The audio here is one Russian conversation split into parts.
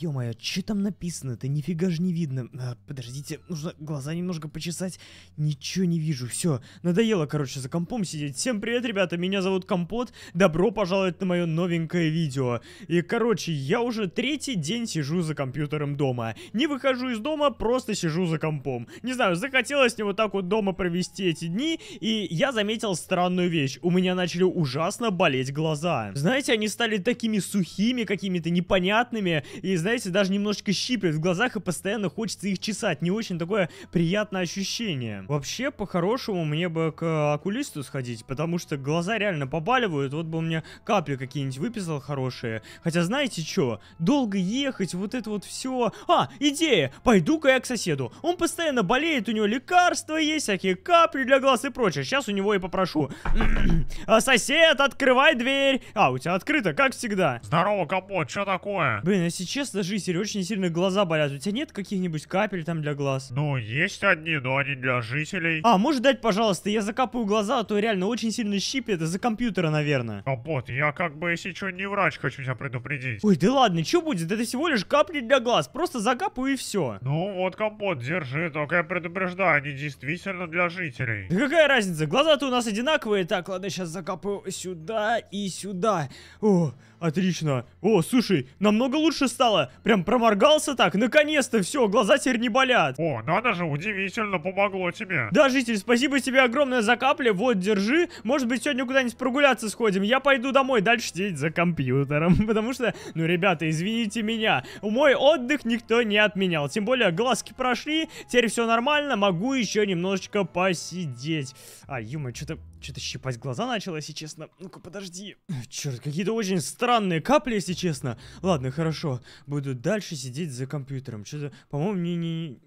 Ё-моё, что там написано Это Нифига ж не видно. А, подождите, нужно глаза немножко почесать. Ничего не вижу, все. Надоело, короче, за компом сидеть. Всем привет, ребята, меня зовут Компот. Добро пожаловать на мое новенькое видео. И, короче, я уже третий день сижу за компьютером дома. Не выхожу из дома, просто сижу за компом. Не знаю, захотелось мне вот так вот дома провести эти дни, и я заметил странную вещь. У меня начали ужасно болеть глаза. Знаете, они стали такими сухими, какими-то непонятными, и знаете, даже немножечко щиплет в глазах и постоянно хочется их чесать. Не очень такое приятное ощущение. Вообще, по-хорошему, мне бы к окулисту сходить, потому что глаза реально побаливают. Вот бы у меня капли какие-нибудь выписал хорошие. Хотя, знаете что? Долго ехать, вот это вот все. А, идея! Пойду-ка я к соседу. Он постоянно болеет, у него лекарства есть, всякие капли для глаз и прочее. Сейчас у него и попрошу. А, сосед, открывай дверь! А, у тебя открыто, как всегда. Здорово, капот, что такое? Блин, если честно, сажи, Сереж, очень сильно глаза болят. У тебя нет каких-нибудь капель там для глаз? Ну, есть одни, но они для жителей. А, можешь дать, пожалуйста? Я закапаю глаза, а то реально очень сильно щипит. Это за компьютера, наверное. Капот, я как бы, если что, не врач, хочу тебя предупредить. Ой, да ладно, что будет? Это всего лишь капли для глаз. Просто закапаю и все. Ну вот, Капот, держи, только я предупреждаю, они действительно для жителей. Да какая разница? Глаза-то у нас одинаковые. Так, ладно, сейчас закапаю сюда и сюда. О, отлично. О, слушай, намного лучше стало мало. Прям проморгался так. Наконец-то все, глаза теперь не болят. О, ну надо же, удивительно помогло тебе. Да, житель, спасибо тебе огромное за капли. Вот, держи. Может быть, сегодня куда-нибудь прогуляться сходим. Я пойду домой дальше сидеть за компьютером. Потому что, ну, ребята, извините меня. Мой отдых никто не отменял. Тем более, глазки прошли. Теперь все нормально. Могу еще немножечко посидеть. А, юма, что-то что-то щипать глаза начало, если честно. Ну-ка, подожди. Черт, какие-то очень странные капли, если честно. Ладно, хорошо. Буду дальше сидеть за компьютером. Что-то, по-моему, мне не...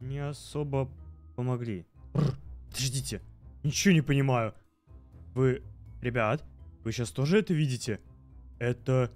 Не особо помогли. Бррр, подождите. Ничего не понимаю. Вы... Ребят, вы сейчас тоже это видите? Это...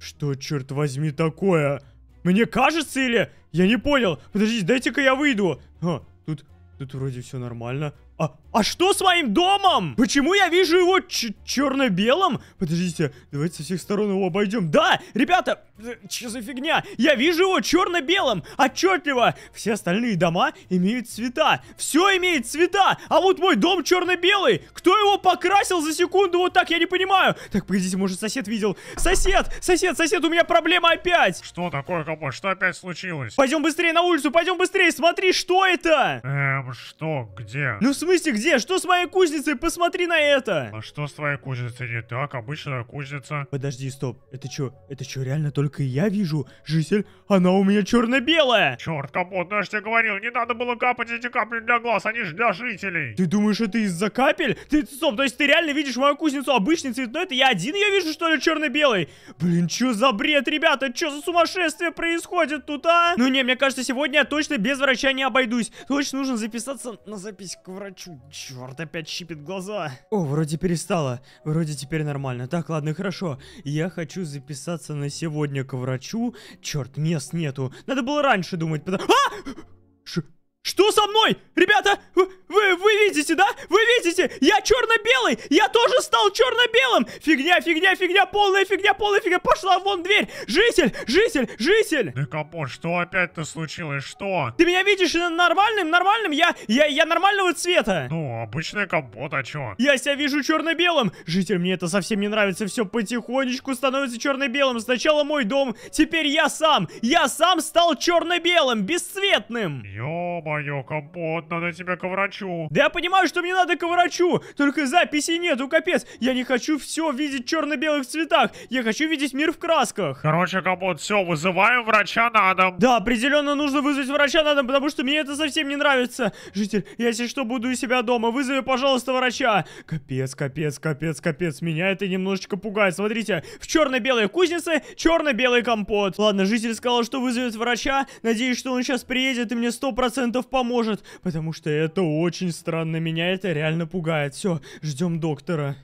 Что, черт возьми, такое? Мне кажется или... Я не понял. Подождите, дайте-ка я выйду. А, тут... Тут вроде все нормально. А, а что с моим домом? Почему я вижу его черно-белым? Подождите, давайте со всех сторон его обойдем. Да, ребята, что за фигня? Я вижу его черно-белым, отчетливо. Все остальные дома имеют цвета. Все имеет цвета. А вот мой дом черно-белый. Кто его покрасил за секунду вот так, я не понимаю. Так, погодите, может сосед видел? Сосед, сосед, сосед, у меня проблема опять. Что такое, Капо? Что опять случилось? Пойдем быстрее на улицу, пойдем быстрее. Смотри, что это? Эм, что? Где? Ну, смотри смысле где? Что с моей кузницей? Посмотри на это! А что с твоей кузницей не так? Обычная кузница. Подожди, стоп. Это что? Это что, реально только я вижу? Житель? она у меня черно-белая. Черт, капот, ну я же тебе говорил, не надо было капать эти капли для глаз, они же для жителей. Ты думаешь, это из-за капель? Ты, стоп, то есть ты реально видишь мою кузницу обычной цветной? Это я один ее вижу, что ли, черно-белый? Блин, что за бред, ребята? Что за сумасшествие происходит тут, а? Ну не, мне кажется, сегодня я точно без врача не обойдусь. Точно нужно записаться на запись к врачу Чу, черт, опять щипит глаза. О, вроде перестала. Вроде теперь нормально. Так, ладно, хорошо. Я хочу записаться на сегодня к врачу. Черт, мест нету. Надо было раньше думать, потому... А! Ш... Что со мной? Ребята, вы, вы видите, да? Вы видите? Я черно-белый! Я тоже стал черно-белым! Фигня, фигня, фигня, полная фигня, полная фигня! Пошла вон дверь! Житель, житель, житель! Да капот, что опять-то случилось? Что? Ты меня видишь нормальным, нормальным? Я, я, я нормального цвета! Ну, обычный капот, а чё? Я себя вижу черно-белым! Житель, мне это совсем не нравится. Все потихонечку становится черно-белым. Сначала мой дом, теперь я сам! Я сам стал черно-белым, бесцветным! Ёба! твою, компот, надо тебя к врачу. Да я понимаю, что мне надо к врачу, только записи нету, капец. Я не хочу все видеть в черно-белых цветах, я хочу видеть мир в красках. Короче, компот, все, вызываем врача на дом. Да, определенно нужно вызвать врача на дом, потому что мне это совсем не нравится. Житель, я если что буду у себя дома, вызови, пожалуйста, врача. Капец, капец, капец, капец, меня это немножечко пугает. Смотрите, в черно-белой кузнице черно-белый компот. Ладно, житель сказал, что вызовет врача, надеюсь, что он сейчас приедет и мне сто процентов пациентов поможет, потому что это очень странно, меня это реально пугает. Все, ждем доктора.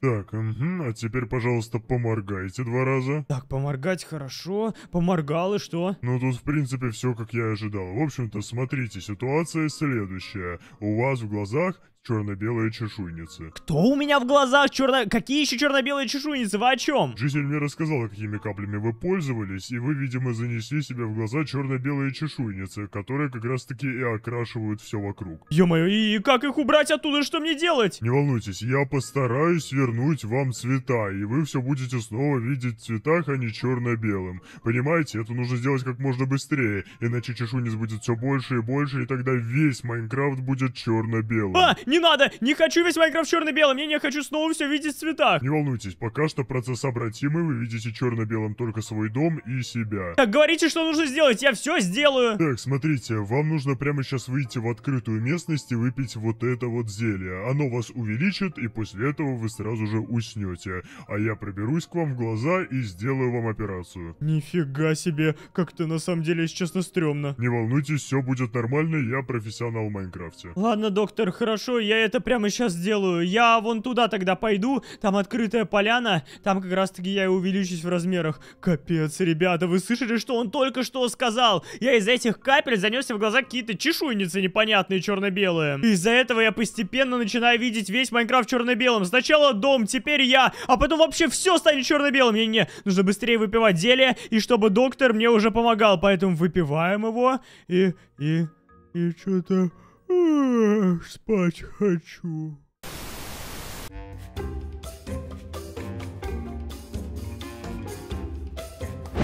Так, а теперь, пожалуйста, поморгайте два раза. Так, поморгать хорошо, поморгал и что? Ну, тут, в принципе, все, как я и ожидал. В общем-то, смотрите, ситуация следующая. У вас в глазах черно-белая чешуйница. Кто у меня в глазах черно... Какие еще черно-белые чешуйницы? Вы о чем? Житель мне рассказал, какими каплями вы пользовались, и вы, видимо, занесли себе в глаза черно-белые чешуйницы, которые как раз-таки и окрашивают все вокруг. Ё-моё, и как их убрать оттуда? Что мне делать? Не волнуйтесь, я постараюсь вернуть вам цвета, и вы все будете снова видеть в цветах, а не черно-белым. Понимаете, это нужно сделать как можно быстрее, иначе чешуйниц будет все больше и больше, и тогда весь Майнкрафт будет черно-белым. А, не надо, не хочу весь Майнкрафт черно-белым, я не хочу снова все видеть в цветах. Не волнуйтесь, пока что процесс обратимый, вы видите черно-белым только свой дом и себя. Так, говорите, что нужно сделать, я все сделаю. Так, смотрите, вам нужно прямо сейчас выйти в открытую местность и выпить вот это вот зелье. Оно вас увеличит, и после этого вы сразу же уснете. А я проберусь к вам в глаза и сделаю вам операцию. Нифига себе, как-то на самом деле, если честно, стрёмно. Не волнуйтесь, все будет нормально, я профессионал в Майнкрафте. Ладно, доктор, хорошо, я это прямо сейчас сделаю. Я вон туда тогда пойду, там открытая поляна, там как раз-таки я и увеличусь в размерах. Капец, ребята, вы слышали, что он только что сказал? Я из за этих капель занесся в глаза какие-то чешуйницы непонятные черно-белые. Из-за этого я постепенно начинаю видеть весь Майнкрафт черно-белым. Сначала дом, теперь я, а потом вообще все станет черно-белым. Мне не нужно быстрее выпивать зелье, и чтобы доктор мне уже помогал. Поэтому выпиваем его, и... и... и что-то... Спать хочу.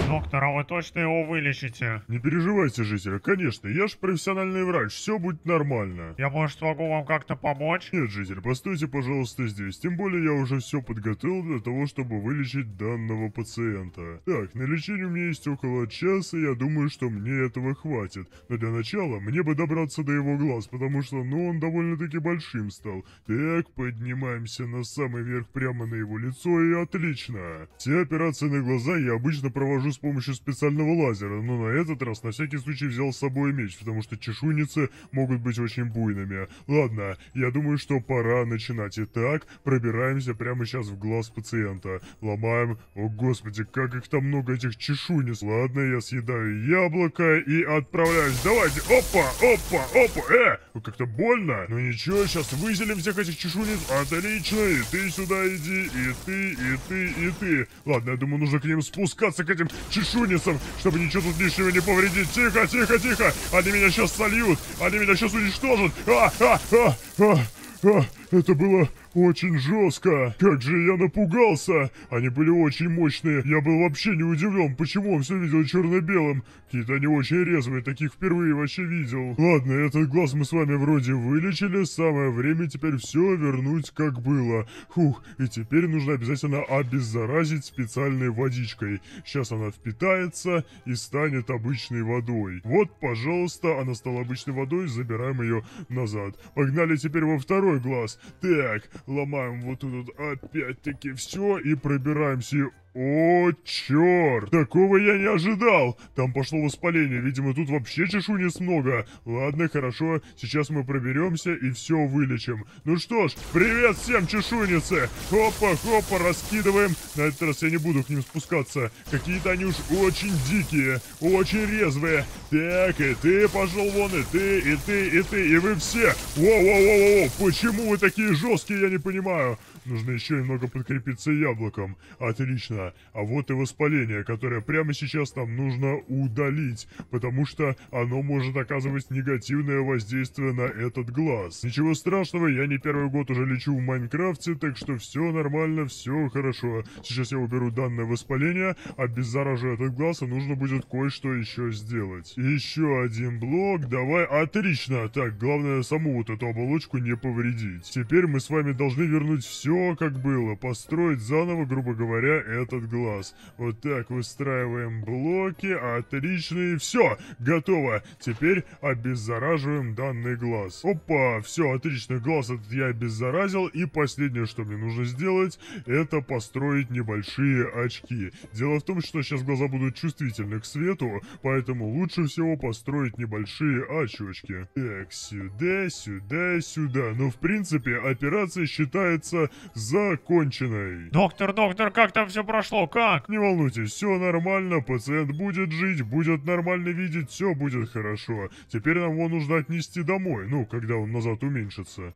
Доктор, а вы точно его вылечите? Не переживайте, житель, конечно, я же профессиональный врач, все будет нормально. Я, может, могу вам как-то помочь? Нет, житель, постойте, пожалуйста, здесь, тем более я уже все подготовил для того, чтобы вылечить данного пациента. Так, на лечение у меня есть около часа, я думаю, что мне этого хватит. Но для начала мне бы добраться до его глаз, потому что, ну, он довольно-таки большим стал. Так, поднимаемся на самый верх прямо на его лицо, и отлично. Все операции на глаза я обычно провожу с с помощью специального лазера, но на этот раз на всякий случай взял с собой меч, потому что чешуйницы могут быть очень буйными. Ладно, я думаю, что пора начинать. Итак, пробираемся прямо сейчас в глаз пациента. Ломаем... О, господи, как их там много, этих чешуйниц. Ладно, я съедаю яблоко и отправляюсь. Давайте, опа, опа, опа, э! Ну как-то больно. Ну ничего, сейчас выделим всех этих чешуйниц. Отлично, и ты сюда иди, и ты, и ты, и ты. Ладно, я думаю, нужно к ним спускаться, к этим чешуницам, чтобы ничего тут лишнего не повредить. Тихо, тихо, тихо. Они меня сейчас сольют. Они меня сейчас уничтожат. А, а, а, а, а. Это было очень жестко. Как же я напугался. Они были очень мощные. Я был вообще не удивлен, почему он все видел черно-белым. Какие-то они очень резвые, таких впервые вообще видел. Ладно, этот глаз мы с вами вроде вылечили. Самое время теперь все вернуть как было. Фух, и теперь нужно обязательно обеззаразить специальной водичкой. Сейчас она впитается и станет обычной водой. Вот, пожалуйста, она стала обычной водой, забираем ее назад. Погнали теперь во второй глаз. Так, ломаем вот тут опять-таки все и пробираемся. О, черт! Такого я не ожидал! Там пошло воспаление, видимо, тут вообще чешунец много. Ладно, хорошо, сейчас мы проберемся и все вылечим. Ну что ж, привет всем чешуницы! Хопа-хопа, раскидываем на этот раз я не буду к ним спускаться. Какие-то они уж очень дикие, очень резвые. Так, и ты пошел вон, и ты, и ты, и ты, и вы все. Воу-воу-воу-воу, почему вы такие жесткие, я не понимаю. Нужно еще немного подкрепиться яблоком. Отлично. А вот и воспаление, которое прямо сейчас нам нужно удалить, потому что оно может оказывать негативное воздействие на этот глаз. Ничего страшного, я не первый год уже лечу в Майнкрафте, так что все нормально, все хорошо. Сейчас я уберу данное воспаление, обеззаражу этот глаз, и нужно будет кое-что еще сделать. Еще один блок, давай, отлично. Так, главное саму вот эту оболочку не повредить. Теперь мы с вами должны вернуть все все как было, построить заново, грубо говоря, этот глаз. Вот так выстраиваем блоки, отлично, и все, готово. Теперь обеззараживаем данный глаз. Опа, все, отлично, глаз этот я обеззаразил, и последнее, что мне нужно сделать, это построить небольшие очки. Дело в том, что сейчас глаза будут чувствительны к свету, поэтому лучше всего построить небольшие очечки. Так, сюда, сюда, сюда. Но ну, в принципе операция считается законченной. Доктор, доктор, как там все прошло, как? Не волнуйтесь, все нормально, пациент будет жить, будет нормально видеть, все будет хорошо. Теперь нам его нужно отнести домой, ну, когда он назад уменьшится.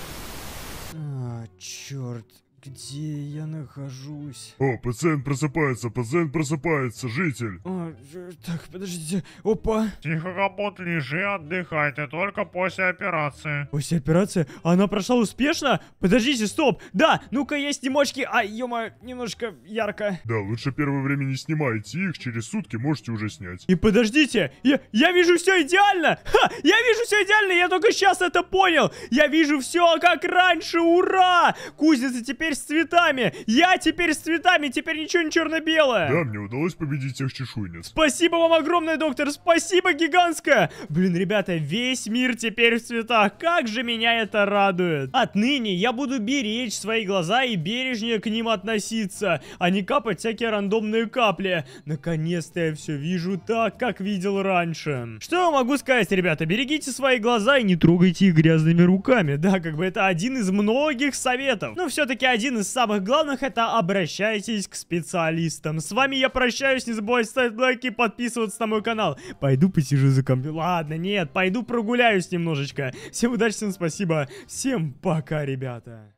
А, черт. Где я нахожусь? О, пациент просыпается, пациент просыпается, житель. А, так, подождите, опа. Тихо, капот, лежи, отдыхай, ты только после операции. После операции? Она прошла успешно? Подождите, стоп, да, ну-ка я снимочки, а, ё немножко ярко. Да, лучше первое время не снимайте их, через сутки можете уже снять. И подождите, я, я вижу все идеально, ха, я вижу все идеально, я только сейчас это понял, я вижу все как раньше, ура! Кузница теперь теперь с цветами! Я теперь с цветами! Теперь ничего не черно-белое! Да, мне удалось победить всех чешуйниц. Спасибо вам огромное, доктор! Спасибо гигантское! Блин, ребята, весь мир теперь в цветах! Как же меня это радует! Отныне я буду беречь свои глаза и бережнее к ним относиться, а не капать всякие рандомные капли. Наконец-то я все вижу так, как видел раньше. Что я могу сказать, ребята? Берегите свои глаза и не трогайте их грязными руками. Да, как бы это один из многих советов. Но все-таки один один из самых главных это обращайтесь к специалистам. С вами я прощаюсь, не забывайте ставить лайки и подписываться на мой канал. Пойду посижу за компьютером. Ладно, нет, пойду прогуляюсь немножечко. Всем удачи, всем спасибо. Всем пока, ребята.